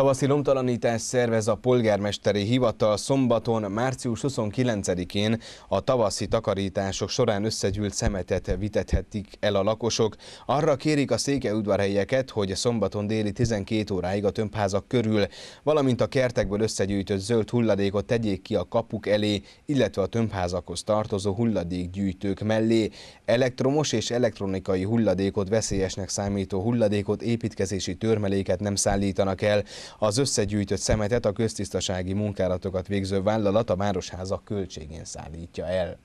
Tavaszi lomtalanítást szervez a polgármesteri hivatal szombaton, március 29-én a tavaszi takarítások során összegyűlt szemetet vitethetik el a lakosok. Arra kérik a székeudvarhelyeket, hogy szombaton déli 12 óráig a tömbházak körül, valamint a kertekből összegyűjtött zöld hulladékot tegyék ki a kapuk elé, illetve a tömbházakhoz tartozó hulladékgyűjtők mellé. Elektromos és elektronikai hulladékot, veszélyesnek számító hulladékot, építkezési törmeléket nem szállítanak el. Az összegyűjtött szemetet a köztisztasági munkálatokat végző vállalat a Városháza költségén szállítja el.